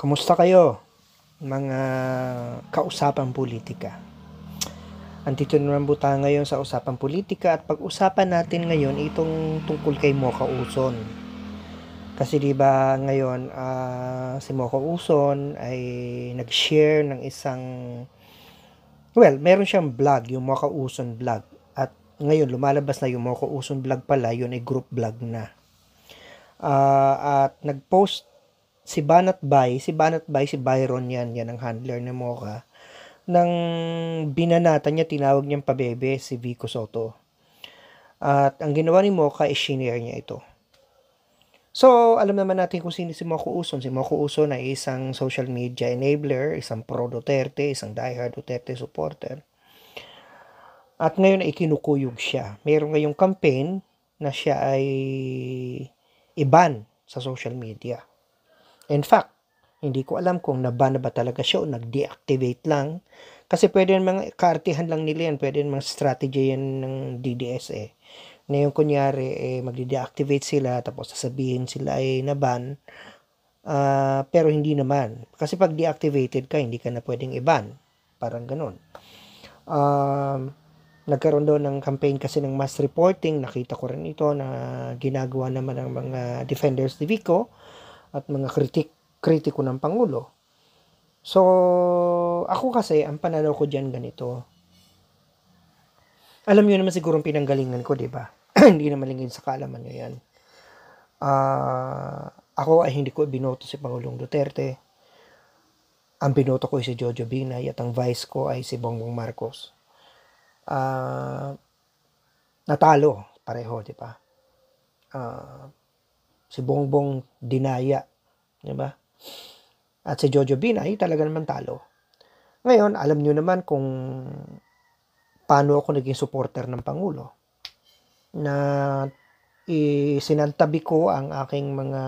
Kumusta kayo, mga kausapan politika? Andito naman po tayo ngayon sa usapan politika at pag-usapan natin ngayon itong tungkol kay Mocha Uson. Kasi di ba ngayon uh, si Mocha Uson ay nag-share ng isang well, meron siyang blog, yung Mocha Uson blog. At ngayon lumalabas na yung Mocha Uson blog pala, yun ay group blog na. Uh, at nag-post si Banat Bay, si Banat Bay, si Byron yan, yan ang handler ng Mocha. Nang binanatan niya, tinawag niyang pabebe si Vico Soto. At ang ginawa ni Mocha is shinare niya ito. So, alam naman natin kung sino si Moco Uson. Si Moco Uson ay isang social media enabler, isang pro-Duterte, isang diehard Duterte supporter. At ngayon ay kinukuyog siya. Meron ngayong campaign na siya ay iban sa social media. In fact, hindi ko alam kung nabana ba talaga siya o nag-deactivate lang. Kasi pwede mga kaartihan lang nila yan. Pwede mga strategy yan ng DDS eh. Na yung kunyari, eh, magde-deactivate sila tapos sasabihin sila ay eh, naban. Uh, ah, pero hindi naman. Kasi pag deactivated ka, hindi ka na pwedeng iban. Parang ganun. Um, uh, nagkaroon daw ng campaign kasi ng mass reporting. Nakita ko rin ito na ginagawa naman ng mga defenders di Vico at mga kritik, kritiko ng Pangulo. So, ako kasi, ang pananaw ko dyan ganito. Alam nyo naman siguro ang pinanggalingan ko, di ba? hindi na malingin sa kaalaman nyo yan. Uh, ako ay hindi ko binoto si Pangulong Duterte. Ang binoto ko ay si Jojo Binay at ang vice ko ay si Bongbong Marcos. Uh, natalo pareho, di ba? Uh, si Bongbong Dinaya, di ba? At si Jojo Binay talaga naman talo. Ngayon, alam niyo naman kung paano ako naging supporter ng Pangulo. Na isinantabi ko ang aking mga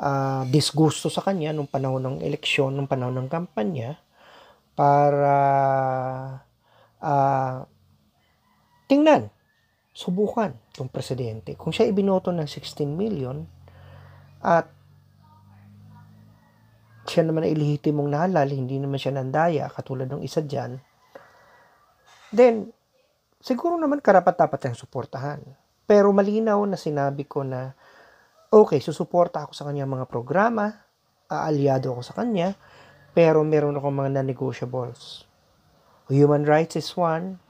uh, disgusto sa kanya nung panahon ng eleksyon, nung panahon ng kampanya para uh, tingnan subukan itong presidente. Kung siya ibinoto ng 16 million at siya naman ay lehitimong nahalal, hindi naman siya nandaya, katulad ng isa dyan, then, siguro naman karapat-dapat ang suportahan. Pero malinaw na sinabi ko na, okay, susuporta ako sa kanya mga programa, aalyado ako sa kanya, pero meron akong mga non-negotiables. Human rights is one,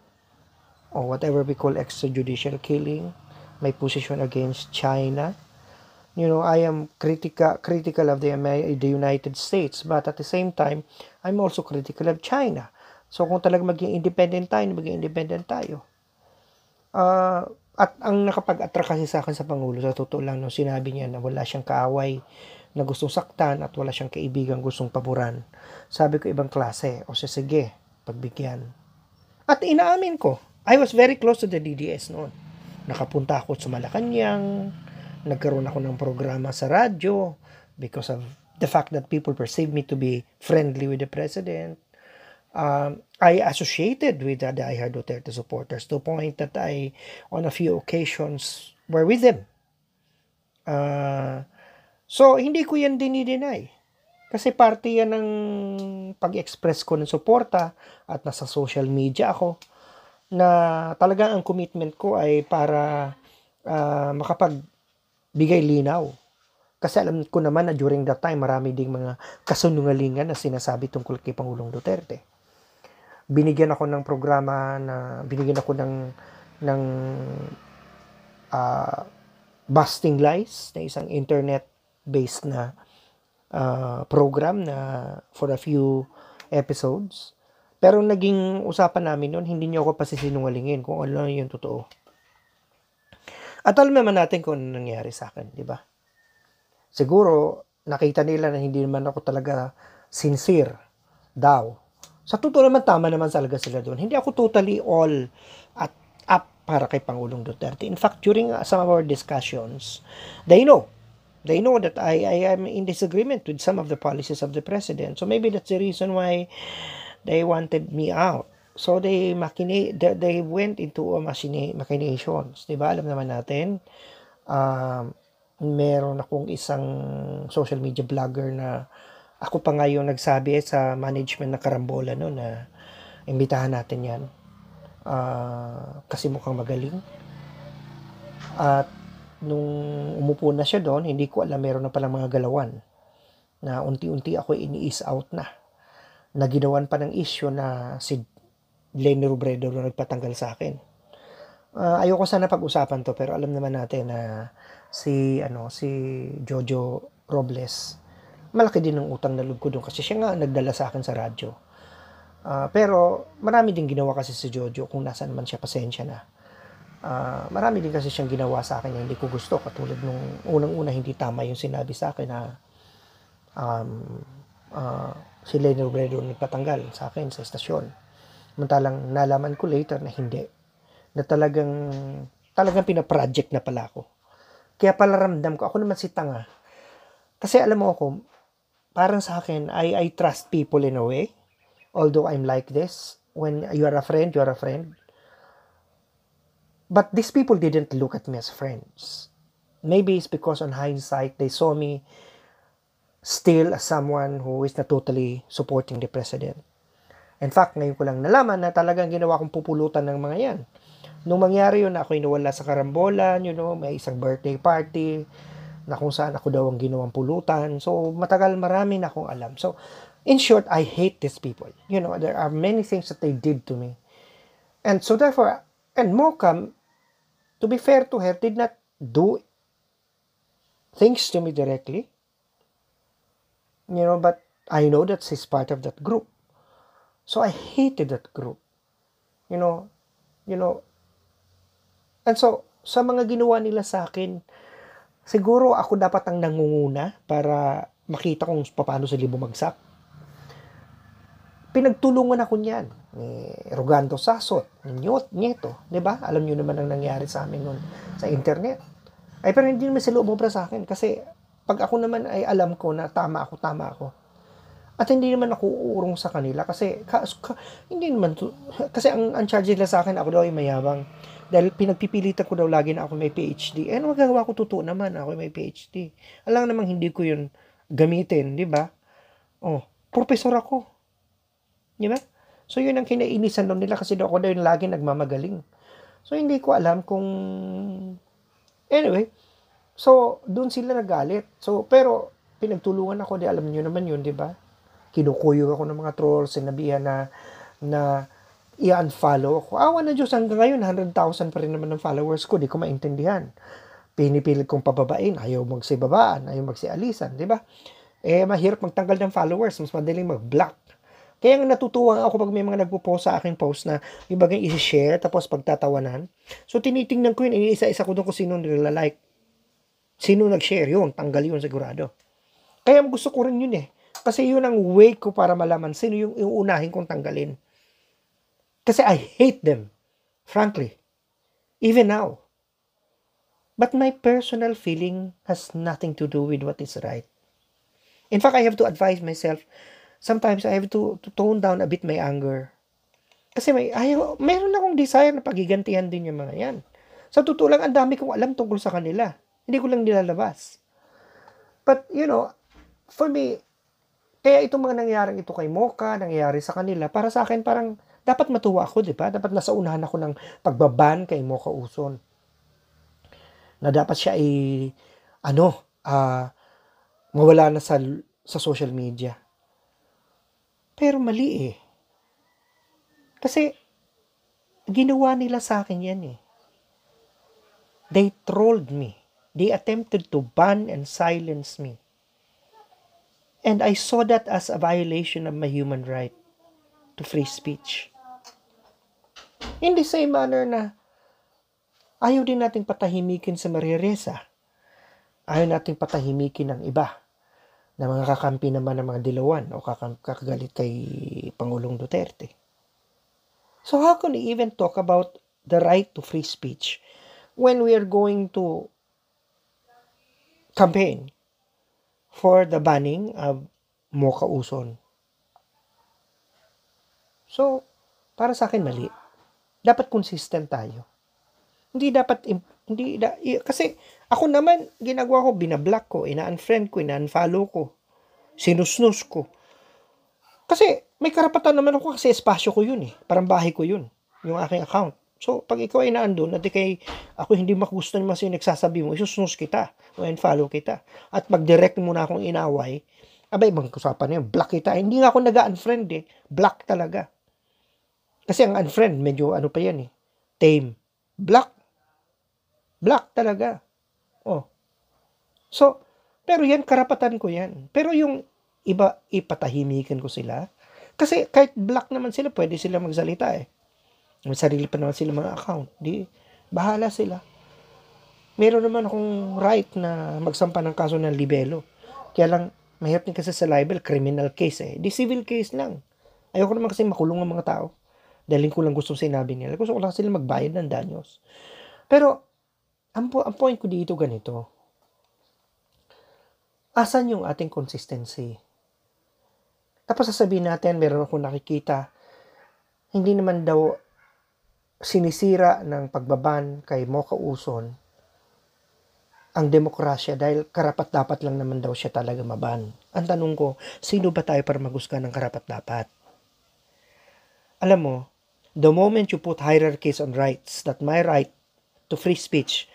or whatever we call extrajudicial killing, my position against China. You know, I am critical critical of the, the United States, but at the same time, I'm also critical of China. So kung talaga maging independent tayo, maging independent tayo. Uh, at ang nakapag-attract kasi sa akin sa Pangulo, sa totoo lang, nung sinabi niya na wala siyang kaaway na gustong saktan at wala siyang kaibigan gustong paboran. Sabi ko ibang klase, o sige, pagbigyan. At inaamin ko, I was very close to the DDS noon. Nakapunta ako sa Malacanang, nagkaroon ako ng programa sa radyo because of the fact that people perceived me to be friendly with the president. Um, I associated with the diehard Duterte supporters to the point that I, on a few occasions, were with them. Uh, so, hindi ko yan dinideny. Kasi parte yan ng pag-express ko ng suporta at nasa social media ako na talaga ang commitment ko ay para uh, makapagbigay linaw. Kasi alam ko naman na during that time, marami ding mga kasunungalingan na sinasabi tungkol kay Pangulong Duterte. Binigyan ako ng programa na, binigyan ako ng, ng uh, busting lies na isang internet-based na uh, program na for a few episodes pero naging usapan namin noon, hindi niyo ako pasisinungalingin kung ano yung totoo. At alam naman natin kung ano nangyari sa akin, di ba? Siguro, nakita nila na hindi naman ako talaga sincere daw. Sa totoo naman, tama naman talaga sila doon. Hindi ako totally all at up para kay Pangulong Duterte. In fact, during uh, some of our discussions, they know. They know that I, I am in disagreement with some of the policies of the president. So maybe that's the reason why they wanted me out. So they machina- they, they went into a machina- machinations, 'di ba? Alam naman natin um meron akong isang social media vlogger na ako pa nga yung nagsabi sa management na karambola no na imbitahan natin yan uh, kasi mukhang magaling at nung umupo na siya doon hindi ko alam meron na pala mga galawan na unti-unti ako ini-ease out na na ginawan pa ng issue na si Lenny Robredo na nagpatanggal sa akin. Uh, ayoko sana pag-usapan to pero alam naman natin na si ano si Jojo Robles malaki din ng utang na loob ko doon kasi siya nga nagdala sa akin sa radyo. Uh, pero marami din ginawa kasi si Jojo kung nasaan man siya pasensya na. Uh, marami din kasi siyang ginawa sa akin na hindi ko gusto katulad nung unang-una hindi tama yung sinabi sa akin na um, uh, si Lenny Robredo nagpatanggal sa akin sa estasyon. Mantalang nalaman ko later na hindi. Na talagang, talagang pinaproject na pala ako. Kaya pala ramdam ko, ako naman si Tanga. Kasi alam mo ako, parang sa akin, I, I trust people in a way. Although I'm like this, when you are a friend, you are a friend. But these people didn't look at me as friends. Maybe it's because on hindsight, they saw me still as someone who is not totally supporting the president. In fact, ngayon ko lang nalaman na talagang ginawa kong pupulutan ng mga yan. Nung mangyari yun, ako nawala sa karambolan, you know, may isang birthday party, na kung saan ako daw ang ginawang pulutan. So, matagal marami na akong alam. So, in short, I hate these people. You know, there are many things that they did to me. And so therefore, and Mokam, to be fair to her, did not do things to me directly. You know, but I know that she's part of that group. So I hated that group. You know, you know. And so, sa mga ginawa nila sa akin, siguro ako dapat ang nangunguna para makita kung paano sila bumagsak. Pinagtulungan ako niyan ni Rogando Sasot, ni Nyot, Nieto, di ba? Alam niyo naman ang nangyari sa amin noon sa internet. Ay, pero hindi naman sila umobra sa akin kasi pag ako naman ay alam ko na tama ako, tama ako. At hindi naman ako uurong sa kanila kasi ka, ka, hindi naman to, kasi ang, ang charge nila sa akin ako daw ay mayabang dahil pinagpipilitan ko daw lagi na ako may PhD. Eh, magagawa ko totoo naman ako may PhD. Alang namang hindi ko yun gamitin, di ba? Oh, professor ako. Di ba? So, yun ang kinainisan daw nila kasi daw ako daw yung lagi nagmamagaling. So, hindi ko alam kung... Anyway, So, doon sila nagalit. So, pero pinagtulungan ako, di alam niyo naman yun, di ba? Kinukuyo ako ng mga trolls, sinabihan na, na i-unfollow ako. Awa na Diyos, hanggang ngayon, 100,000 pa rin naman ng followers ko, di ko maintindihan. Pinipilit kong pababain, ayaw magsibabaan, ayaw magsialisan, di ba? Eh, mahirap magtanggal ng followers, mas madaling mag-block. Kaya nga natutuwa ako pag may mga nagpo-post sa aking post na yung bagay i-share tapos pagtatawanan. So tinitingnan ko yun, iniisa-isa ko doon kung sino nila like Sino nag-share yun? Tanggal yun sigurado. Kaya gusto ko rin yun eh. Kasi yun ang way ko para malaman sino yung iunahin kong tanggalin. Kasi I hate them. Frankly. Even now. But my personal feeling has nothing to do with what is right. In fact, I have to advise myself. Sometimes I have to, to tone down a bit my anger. Kasi may, ayaw, meron akong desire na pagigantihan din yung mga yan. Sa totoo lang, ang dami kong alam tungkol sa kanila. Hindi ko lang nilalabas. But, you know, for me, kaya itong mga nangyayaring ito kay Moka, nangyayari sa kanila, para sa akin parang dapat matuwa ako, di ba? Dapat nasa unahan ako ng pagbaban kay Moka Uson. Na dapat siya ay, ano, uh, mawala na sa, sa social media. Pero mali eh. Kasi, ginawa nila sa akin yan eh. They trolled me. They attempted to ban and silence me. And I saw that as a violation of my human right to free speech. In the same manner na ayaw din nating patahimikin sa Mariresa. Ayaw nating patahimikin ng iba na mga kakampi naman ng mga dilawan o kakagalit kay Pangulong Duterte. So how can we even talk about the right to free speech when we are going to campaign for the banning of Mocha Uson. So, para sa akin mali. Dapat consistent tayo. Hindi dapat hindi da, kasi ako naman ginagawa ko binablock ko, ina-unfriend ko, ina-unfollow ko, sinusnus ko. Kasi may karapatan naman ako kasi espasyo ko 'yun eh. Parang bahay ko 'yun, yung aking account. So, pag ikaw ay naandun at kay ako hindi magusto naman sa'yo nagsasabi mo, isusunod kita o follow kita. At pag direct mo na akong inaway, abay, ibang kusapan na yun, block kita. Hindi nga ako nag-unfriend eh, block talaga. Kasi ang unfriend, medyo ano pa yan eh, tame. Block. Block talaga. Oh. So, pero yan, karapatan ko yan. Pero yung iba, ipatahimikan ko sila. Kasi kahit block naman sila, pwede sila magsalita eh. May sarili pa naman sila mga account. Di, bahala sila. Meron naman akong right na magsampa ng kaso ng libelo. Kaya lang, mahirap din kasi sa libel, criminal case eh. Di civil case lang. Ayoko naman kasi makulong ang mga tao. Dahil ko lang gustong sinabi nila. Gusto ko lang sila magbayad ng danyos. Pero, ang, po, ang point ko dito ganito. Asan yung ating consistency? Tapos sasabihin natin, meron akong nakikita, hindi naman daw sinisira ng pagbaban kay Mocha Uson ang demokrasya dahil karapat-dapat lang naman daw siya talaga maban. Ang tanong ko, sino ba tayo para maghusga ng karapat-dapat? Alam mo, the moment you put hierarchies on rights, that my right to free speech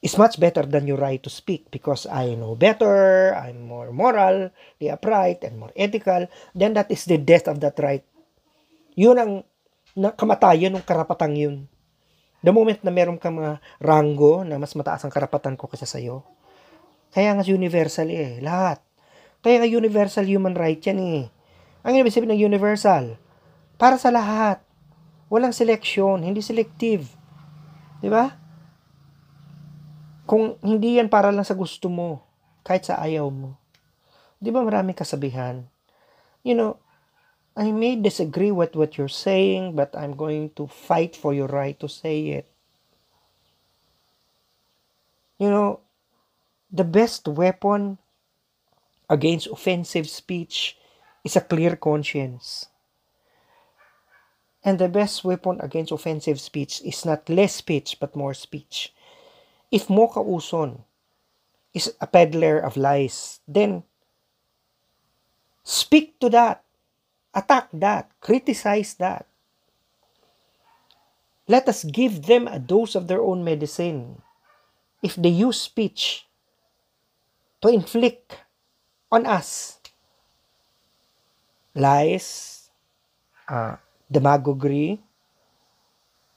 is much better than your right to speak because I know better, I'm more moral, the upright, and more ethical, then that is the death of that right. Yun ang na kamatayan ng karapatang yun. The moment na meron kang mga rango na mas mataas ang karapatan ko kaysa sa'yo. Kaya nga universal eh, lahat. Kaya nga universal human right yan eh. Ang ibig sabihin ng universal, para sa lahat. Walang selection, hindi selective. Di ba? Kung hindi yan para lang sa gusto mo, kahit sa ayaw mo. Di ba maraming kasabihan? You know, I may disagree with what you're saying, but I'm going to fight for your right to say it. You know, the best weapon against offensive speech is a clear conscience. And the best weapon against offensive speech is not less speech but more speech. If Moka Uson is a peddler of lies, then speak to that Attack that. Criticize that. Let us give them a dose of their own medicine. If they use speech to inflict on us lies, uh,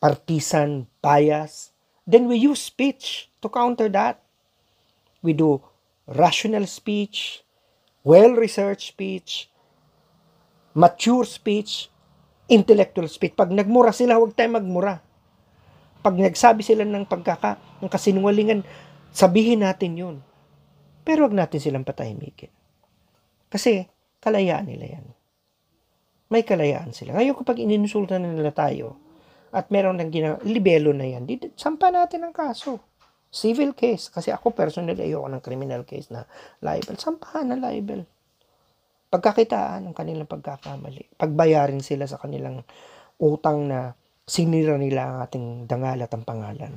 partisan bias, then we use speech to counter that. We do rational speech, well researched speech, mature speech, intellectual speech. Pag nagmura sila, huwag tayong magmura. Pag nagsabi sila ng pagkaka, ng kasinungalingan, sabihin natin yun. Pero huwag natin silang patahimikin. Kasi kalayaan nila yan. May kalayaan sila. Ngayon kapag ininsulta na nila tayo at meron ng gina libelo na yan, dito, sampa natin ang kaso. Civil case. Kasi ako personally ayoko ng criminal case na libel. Sampahan na libel pagkakitaan ng kanilang pagkakamali. Pagbayarin sila sa kanilang utang na sinira nila ang ating dangal at ang pangalan.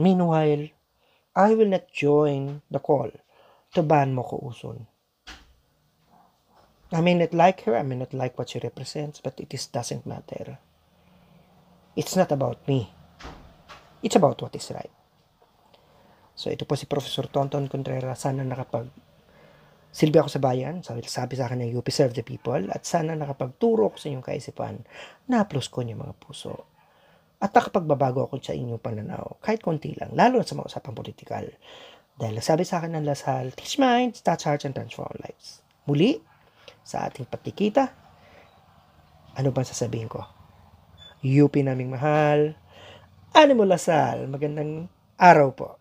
Meanwhile, I will not join the call to ban mo ko uson. I may not like her, I may not like what she represents, but it is doesn't matter. It's not about me. It's about what is right. So ito po si Professor Tonton Contreras. Sana nakapag Silbi ako sa bayan, sabi, sabi sa akin ng UP Serve the People, at sana nakapagturo ko sa inyong kaisipan na plus ko niyo mga puso. At nakapagbabago ako sa inyong pananaw, kahit konti lang, lalo na sa mga usapang politikal. Dahil sabi sa akin ng Lasal, teach minds, touch hearts, and transform lives. Muli, sa ating patikita, ano ba sasabihin ko? UP naming mahal, Animo Lasal, magandang araw po.